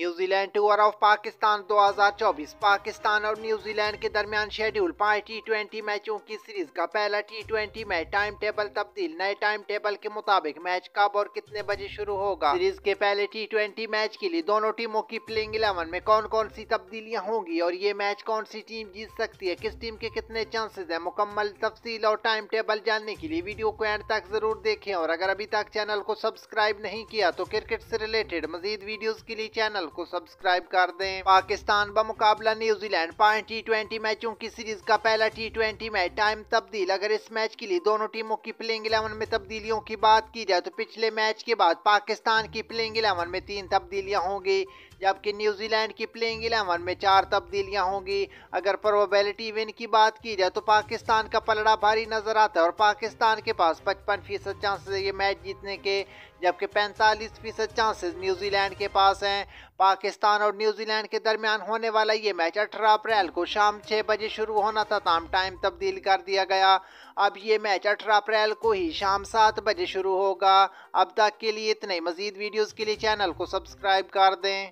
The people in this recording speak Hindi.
New Zealand tour of Pakistan 2024 Pakistan और न्यूजीलैंड के दरमियान शेड्यूल पाँच टी ट्वेंटी मैचों की सीरीज का पहला T twenty match time table तब्दील नए टाइम टेबल के मुताबिक मैच कब और कितने बजे शुरू होगा सीरीज के पहले टी ट्वेंटी मैच के लिए दोनों टीमों की प्लेइंग इलेवन में कौन कौन सी तब्दीलियाँ होंगी और ये मैच कौन सी टीम जीत सकती है किस टीम के कितने चांसेज है मुकम्मल तफसील और टाइम टेबल जानने के लिए वीडियो को एंड तक जरूर देखें और अगर अभी तक चैनल को सब्सक्राइब नहीं किया तो क्रिकेट से रिलेटेड मजीद वीडियोज के लिए चैनल चैनल को सब्सक्राइब कर दें पाकिस्तान बमुकाबला न्यूजीलैंड पांच टी ट्वेंटी मैचों की सीरीज का पहला टी ट्वेंटी मैच टाइम तब्दील अगर इस मैच के लिए दोनों टीमों की प्लेइंग इलेवन में तब्दीलियों की बात की जाए तो पिछले मैच के बाद पाकिस्तान की प्लेइंग इलेवन में तीन तब्दीलियाँ होंगी जबकि न्यूजीलैंड की प्लेइंग इलेवन में चार तब्दीलियां होंगी अगर प्रोबेबिलिटी विन की बात की जाए तो पाकिस्तान का पलड़ा भारी नजर आता है और पाकिस्तान के पास 55 फीसद चांसेस ये मैच जीतने के जबकि 45 फीसद चांसेस न्यूजीलैंड के पास हैं पाकिस्तान और न्यूजीलैंड के दरमियान होने वाला ये मैच 18 अप्रैल को शाम छः बजे शुरू होना था तमाम टाइम तब्दील कर दिया गया अब ये मैच 18 अप्रैल को ही शाम सात बजे शुरू होगा अब तक के लिए इतने मज़ीद वीडियोज़ के लिए चैनल को सब्सक्राइब कर दें